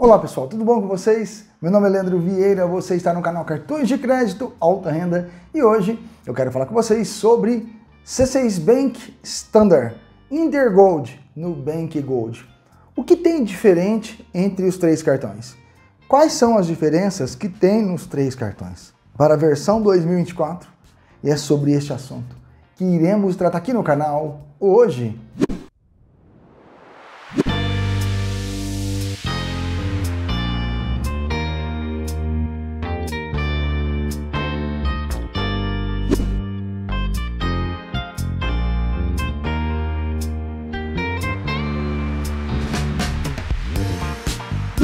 Olá pessoal, tudo bom com vocês? Meu nome é Leandro Vieira, você está no canal Cartões de Crédito Alta Renda e hoje eu quero falar com vocês sobre C6 Bank Standard, Intergold, Bank Gold. O que tem diferente entre os três cartões? Quais são as diferenças que tem nos três cartões? Para a versão 2024, e é sobre este assunto que iremos tratar aqui no canal hoje.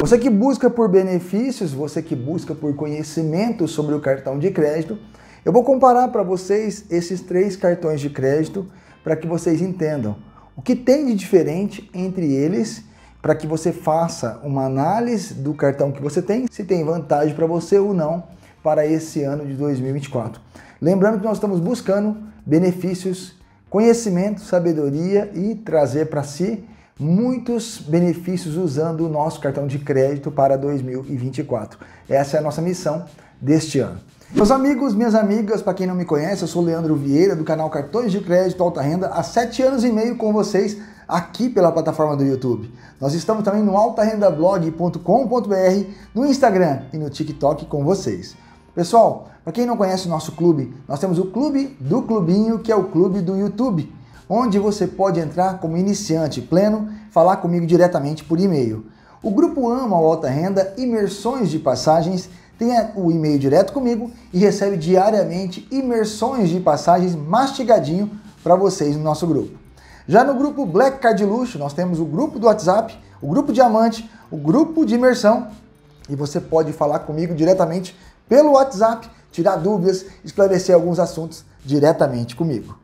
Você que busca por benefícios, você que busca por conhecimento sobre o cartão de crédito, eu vou comparar para vocês esses três cartões de crédito para que vocês entendam o que tem de diferente entre eles para que você faça uma análise do cartão que você tem, se tem vantagem para você ou não para esse ano de 2024. Lembrando que nós estamos buscando benefícios, conhecimento, sabedoria e trazer para si muitos benefícios usando o nosso cartão de crédito para 2024. Essa é a nossa missão deste ano. Meus amigos, minhas amigas, para quem não me conhece, eu sou Leandro Vieira, do canal Cartões de Crédito Alta Renda, há sete anos e meio com vocês aqui pela plataforma do YouTube. Nós estamos também no altarendablog.com.br, no Instagram e no TikTok com vocês. Pessoal, para quem não conhece o nosso clube, nós temos o Clube do Clubinho, que é o clube do YouTube onde você pode entrar como iniciante pleno, falar comigo diretamente por e-mail. O grupo Ama Alta Renda Imersões de Passagens tem o e-mail direto comigo e recebe diariamente imersões de passagens mastigadinho para vocês no nosso grupo. Já no grupo Black Card Luxo, nós temos o grupo do WhatsApp, o grupo Diamante, o grupo de imersão e você pode falar comigo diretamente pelo WhatsApp, tirar dúvidas, esclarecer alguns assuntos diretamente comigo.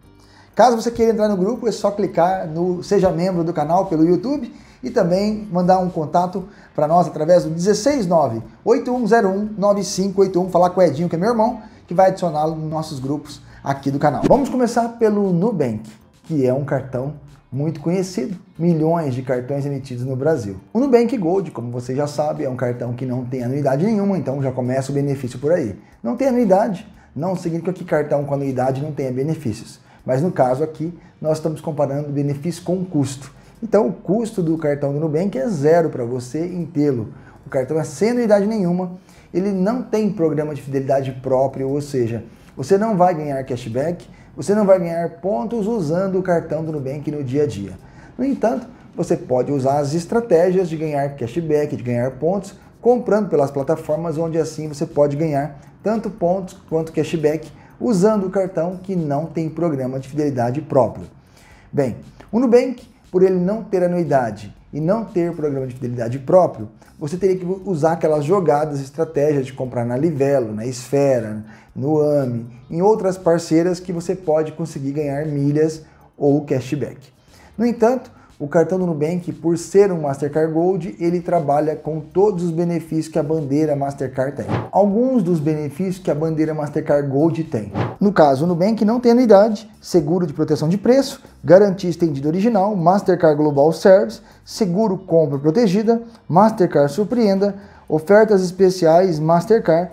Caso você queira entrar no grupo, é só clicar no Seja Membro do canal pelo YouTube e também mandar um contato para nós através do 169 8101 9581, falar com o Edinho, que é meu irmão, que vai adicioná-lo nos nossos grupos aqui do canal. Vamos começar pelo Nubank, que é um cartão muito conhecido, milhões de cartões emitidos no Brasil. O Nubank Gold, como você já sabe, é um cartão que não tem anuidade nenhuma, então já começa o benefício por aí. Não tem anuidade, não significa que cartão com anuidade não tenha benefícios. Mas no caso aqui, nós estamos comparando benefício com custo. Então, o custo do cartão do Nubank é zero para você em tê-lo. O cartão é sem anuidade nenhuma, ele não tem programa de fidelidade próprio, ou seja, você não vai ganhar cashback, você não vai ganhar pontos usando o cartão do Nubank no dia a dia. No entanto, você pode usar as estratégias de ganhar cashback, de ganhar pontos, comprando pelas plataformas onde assim você pode ganhar tanto pontos quanto cashback usando o cartão que não tem programa de fidelidade próprio. Bem, o Nubank, por ele não ter anuidade e não ter programa de fidelidade próprio, você teria que usar aquelas jogadas, estratégias de comprar na Livelo, na Esfera, no AME, em outras parceiras que você pode conseguir ganhar milhas ou cashback. No entanto, o cartão do Nubank, por ser um Mastercard Gold, ele trabalha com todos os benefícios que a bandeira Mastercard tem. Alguns dos benefícios que a bandeira Mastercard Gold tem. No caso, o Nubank não tem anuidade, seguro de proteção de preço, garantia estendida original, Mastercard Global Service, seguro compra protegida, Mastercard Surpreenda, ofertas especiais Mastercard.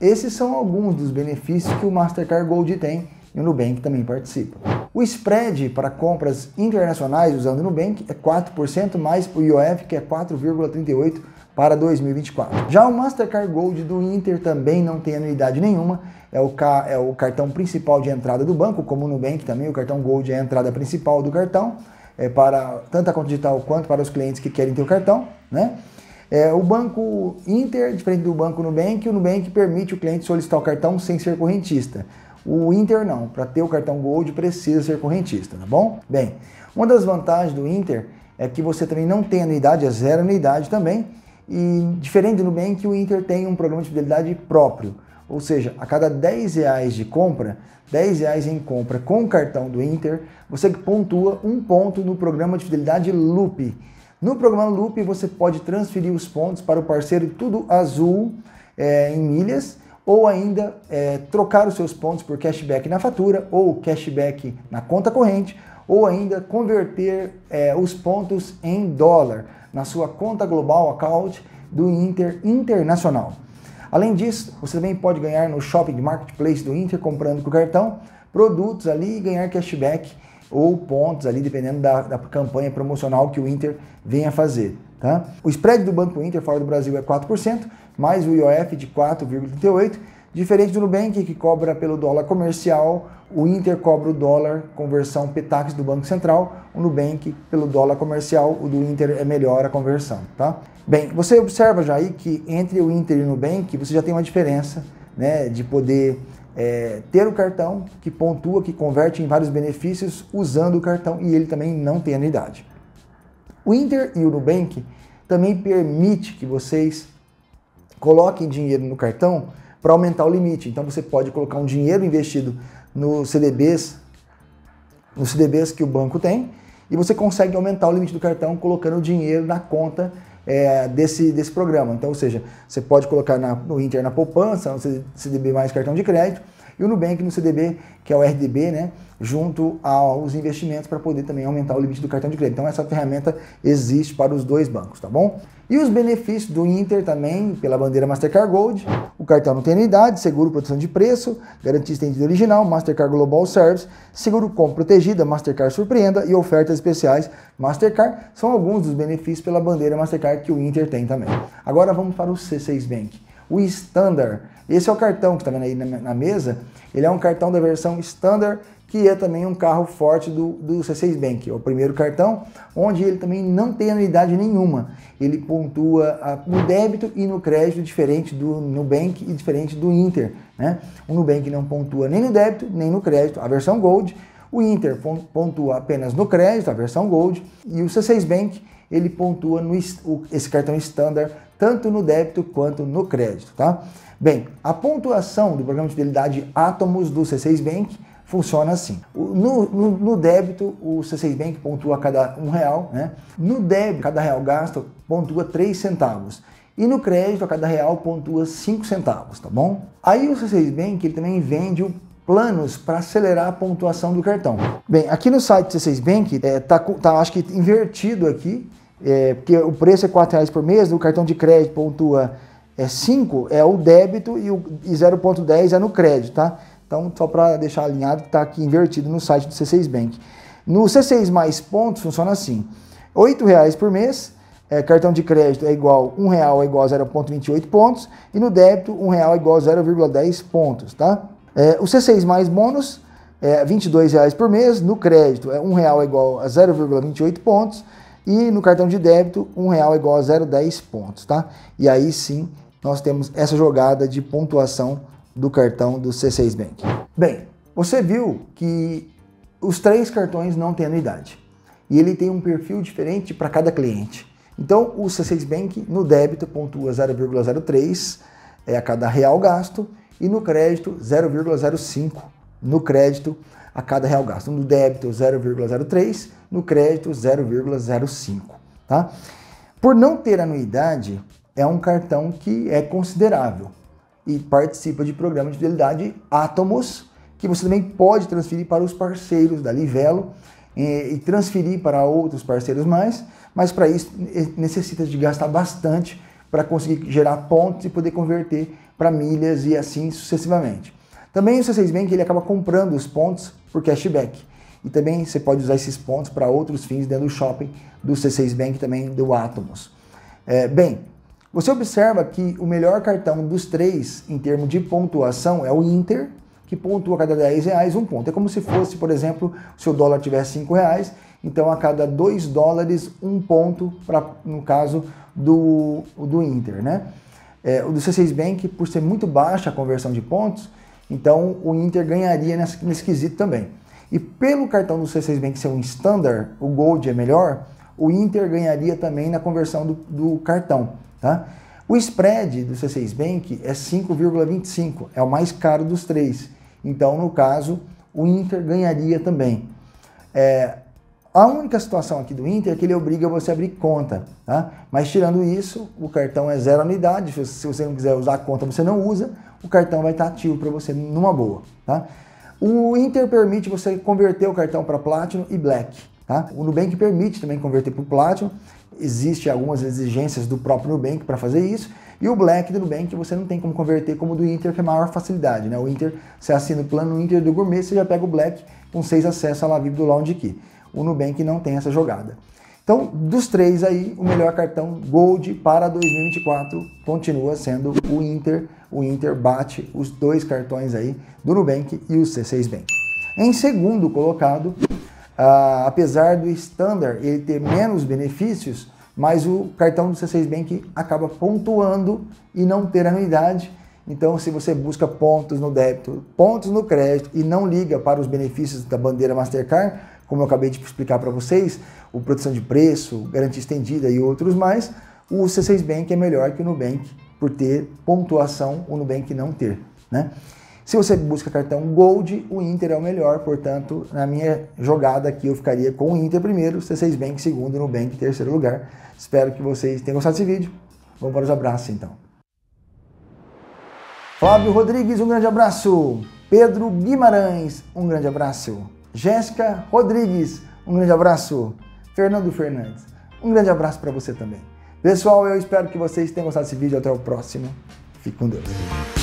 Esses são alguns dos benefícios que o Mastercard Gold tem e o Nubank também participa. O spread para compras internacionais usando o Nubank é 4% mais o IOF, que é 4,38% para 2024. Já o Mastercard Gold do Inter também não tem anuidade nenhuma, é o, ca... é o cartão principal de entrada do banco, como o Nubank também, o cartão Gold é a entrada principal do cartão, é para tanto a conta digital quanto para os clientes que querem ter o cartão, né? É, o banco Inter, diferente do banco Nubank, o Nubank permite o cliente solicitar o cartão sem ser correntista. O Inter não, para ter o cartão Gold precisa ser correntista, tá bom? Bem, uma das vantagens do Inter é que você também não tem anuidade, é zero anuidade também, e diferente do Nubank, o Inter tem um programa de fidelidade próprio, ou seja, a cada 10 reais de compra, 10 reais em compra com o cartão do Inter, você pontua um ponto no programa de fidelidade Loop. No programa Loop, você pode transferir os pontos para o parceiro tudo azul é, em milhas, ou ainda é, trocar os seus pontos por cashback na fatura ou cashback na conta corrente, ou ainda converter é, os pontos em dólar na sua conta global account do Inter Internacional. Além disso, você também pode ganhar no shopping marketplace do Inter comprando com o cartão produtos ali e ganhar cashback ou pontos ali, dependendo da, da campanha promocional que o Inter venha fazer. Tá? O spread do Banco Inter fora do Brasil é 4%, mais o IOF de 4,38%. Diferente do Nubank, que cobra pelo dólar comercial, o Inter cobra o dólar conversão PETAX do Banco Central, o Nubank pelo dólar comercial, o do Inter é melhor a conversão, tá? Bem, você observa já aí que entre o Inter e o Nubank, você já tem uma diferença né, de poder é, ter o cartão que pontua, que converte em vários benefícios usando o cartão e ele também não tem anuidade. O Inter e o Nubank também permite que vocês coloquem dinheiro no cartão para aumentar o limite. Então você pode colocar um dinheiro investido nos CDBs, nos CDBs que o banco tem, e você consegue aumentar o limite do cartão colocando o dinheiro na conta é, desse, desse programa. Então, ou seja, você pode colocar na, no Inter na poupança, no CDB mais cartão de crédito, e o Nubank no CDB, que é o RDB, né, junto aos investimentos para poder também aumentar o limite do cartão de crédito. Então essa ferramenta existe para os dois bancos, tá bom? E os benefícios do Inter também, pela bandeira Mastercard Gold, o cartão não tem anuidade, seguro proteção de preço, garantia estendida original, Mastercard Global Service, seguro com protegida, Mastercard surpreenda e ofertas especiais Mastercard são alguns dos benefícios pela bandeira Mastercard que o Inter tem também. Agora vamos para o C6 Bank. O Standard esse é o cartão que está vendo aí na, na, mesa. Ele é um cartão da versão Standard, que é também um carro forte do, do C6 Bank. É o primeiro cartão, onde ele também não tem anuidade nenhuma. Ele pontua a, ah, no débito e no crédito, diferente do Nubank e diferente do Inter. Né? O Nubank não pontua nem no débito, nem no crédito. A versão Gold o Inter pontua apenas no crédito, a versão Gold, e o C6 Bank ele pontua no esse cartão standard tanto no débito quanto no crédito, tá? Bem, a pontuação do programa de fidelidade Átomos do C6 Bank funciona assim. No, no, no, débito, o C6 Bank pontua cada um real, né? No débito, cada real gasto pontua 3 centavos. E no crédito, a cada real pontua 5 centavos, tá bom? Aí o C6 Bank ele também vende o planos para acelerar a pontuação do cartão. Bem, aqui no site do C6 Bank, é, tá, tá acho que invertido aqui, é, porque o preço é R$ reais por mês, o cartão de crédito pontua é 5, é o débito e, e 0,10 é no crédito, tá? Então, só para deixar alinhado, está aqui invertido no site do C6 Bank. No C6 mais pontos funciona assim: R$ reais por mês, é, cartão de crédito é igual R$ real é igual a 0,28 pontos e no débito R$ real é igual a 0,10 pontos, tá? É, o C6 mais bônus é R$ reais por mês, no crédito é R$ real é igual a 0,28 pontos e no cartão de débito, um real é igual a 0,10 pontos, tá? E aí sim, nós temos essa jogada de pontuação do cartão do C6 Bank. Bem, você viu que os três cartões não têm anuidade. E ele tem um perfil diferente para cada cliente. Então, o C6 Bank no débito pontua 0,03 é a cada real gasto e no crédito 0,05 no crédito a cada real gasto. No débito, 0,03, no crédito, 0,05. Tá? Por não ter anuidade, é um cartão que é considerável e participa de programa de fidelidade Atomos, que você também pode transferir para os parceiros da Livelo e transferir para outros parceiros mais, mas para isso necessita de gastar bastante para conseguir gerar pontos e poder converter para milhas e assim sucessivamente. Também o C6 Bank ele acaba comprando os pontos por cashback. E também você pode usar esses pontos para outros fins dentro do shopping do C6 Bank também do Atomos. É, bem, você observa que o melhor cartão dos três em termos de pontuação é o Inter, que pontua a cada 10 reais um ponto. É como se fosse, por exemplo, se o dólar tivesse 5 reais, então a cada 2 dólares um ponto, para no caso do, do Inter. Né? É, o do C6 Bank, por ser muito baixa a conversão de pontos, então o Inter ganharia nesse, nesse quesito também. E pelo cartão do C6 Bank ser um standard, o Gold é melhor, o Inter ganharia também na conversão do, do cartão. Tá? O spread do C6 Bank é 5,25, é o mais caro dos três. Então, no caso, o Inter ganharia também. É, a única situação aqui do Inter é que ele obriga você a abrir conta, tá? Mas tirando isso, o cartão é zero anuidade. Se você não quiser usar a conta, você não usa o cartão vai estar tá ativo para você numa boa, tá? O Inter permite você converter o cartão para Platinum e Black, tá? O Nubank permite também converter para o Platinum, existe algumas exigências do próprio Nubank para fazer isso, e o Black do Nubank você não tem como converter como do Inter, que é maior facilidade, né? O Inter, você assina o plano Inter do Gourmet, você já pega o Black com seis acessos à La do Lounge Key. O Nubank não tem essa jogada. Então, dos três aí, o melhor cartão Gold para 2024 continua sendo o Inter. O Inter bate os dois cartões aí do Nubank e o C6 Bank. Em segundo colocado, ah, apesar do Standard ele ter menos benefícios, mas o cartão do C6 Bank acaba pontuando e não ter anuidade. Então, se você busca pontos no débito, pontos no crédito e não liga para os benefícios da bandeira Mastercard, como eu acabei de explicar para vocês, o proteção de preço, garantia estendida e outros mais, o C6 Bank é melhor que o Nubank por ter pontuação, o Nubank não ter, né? Se você busca cartão Gold, o Inter é o melhor, portanto, na minha jogada aqui eu ficaria com o Inter primeiro, C6 Bank segundo, Nubank terceiro lugar. Espero que vocês tenham gostado desse vídeo. Vamos para os abraços então. Flávio Rodrigues, um grande abraço. Pedro Guimarães, um grande abraço. Jéssica Rodrigues, um grande abraço. Fernando Fernandes, um grande abraço para você também. Pessoal, eu espero que vocês tenham gostado desse vídeo. Até o próximo. Fique com Deus.